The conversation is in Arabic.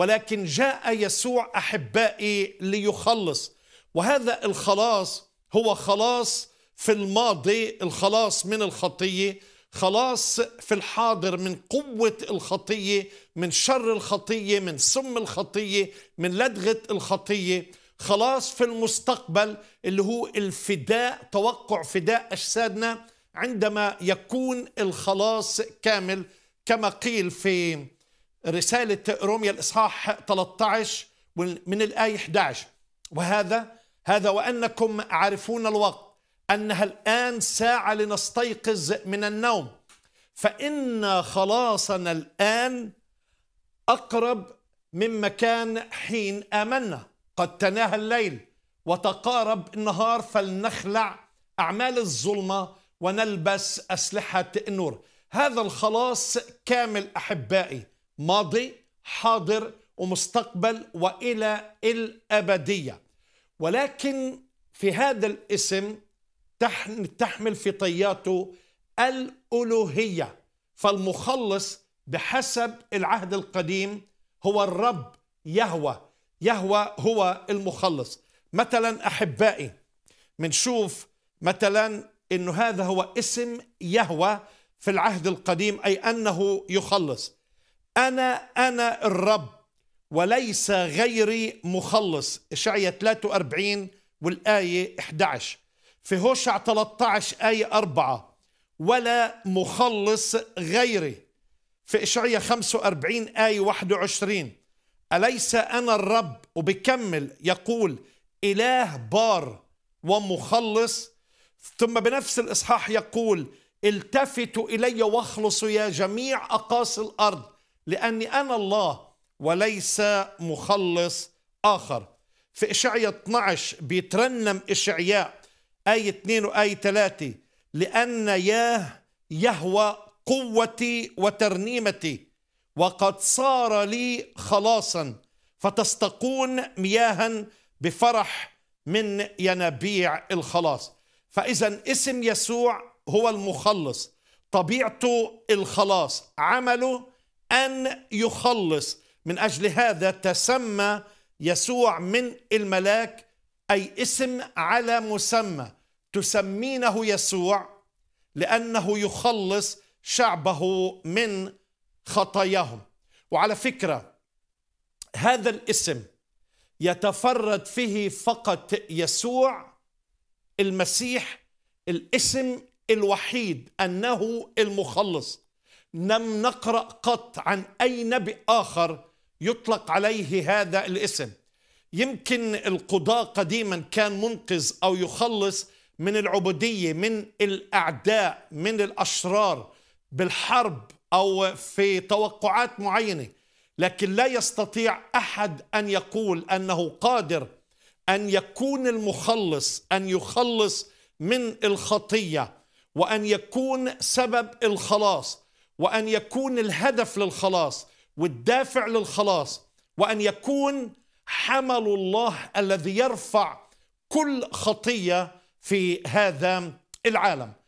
ولكن جاء يسوع احبائي ليخلص وهذا الخلاص هو خلاص في الماضي الخلاص من الخطيه خلاص في الحاضر من قوة الخطية من شر الخطية من سم الخطية من لدغة الخطية خلاص في المستقبل اللي هو الفداء توقع فداء أجسادنا عندما يكون الخلاص كامل كما قيل في رسالة روميا الإصحاح 13 من الآية 11 وهذا هذا وأنكم عارفون الوقت أنها الآن ساعة لنستيقظ من النوم فإن خلاصنا الآن أقرب مما كان حين آمنا قد تناهى الليل وتقارب النهار فلنخلع أعمال الظلمة ونلبس أسلحة النور هذا الخلاص كامل أحبائي ماضي حاضر ومستقبل والى الابديه ولكن في هذا الاسم تحمل في طياته الالوهيه فالمخلص بحسب العهد القديم هو الرب يهوى يهوى هو المخلص مثلا احبائي بنشوف مثلا انه هذا هو اسم يهوى في العهد القديم اي انه يخلص أنا أنا الرب وليس غيري مخلص إشعيا 43 والآية 11 في هوشع 13 آية 4 ولا مخلص غيري في إشعيا 45 آية 21 أليس أنا الرب وبكمل يقول إله بار ومخلص ثم بنفس الإصحاح يقول التفتوا إلي واخلصوا يا جميع أقاصي الأرض لأني أنا الله وليس مخلص آخر في إشعيا 12 بيترنم إشعياء آية 2 وآية 3 لأن ياه يهوى قوتي وترنيمتي وقد صار لي خلاصا فتستقون مياها بفرح من ينابيع الخلاص فإذا اسم يسوع هو المخلص طبيعته الخلاص عمله أن يخلص من أجل هذا تسمى يسوع من الملاك أي اسم على مسمى تسمينه يسوع لأنه يخلص شعبه من خطاياهم وعلى فكرة هذا الاسم يتفرد فيه فقط يسوع المسيح الاسم الوحيد أنه المخلص لم نقرأ قط عن أي نبي آخر يطلق عليه هذا الاسم يمكن القضاء قديما كان منقذ أو يخلص من العبودية من الأعداء من الأشرار بالحرب أو في توقعات معينة لكن لا يستطيع أحد أن يقول أنه قادر أن يكون المخلص أن يخلص من الخطية وأن يكون سبب الخلاص وأن يكون الهدف للخلاص والدافع للخلاص وأن يكون حمل الله الذي يرفع كل خطية في هذا العالم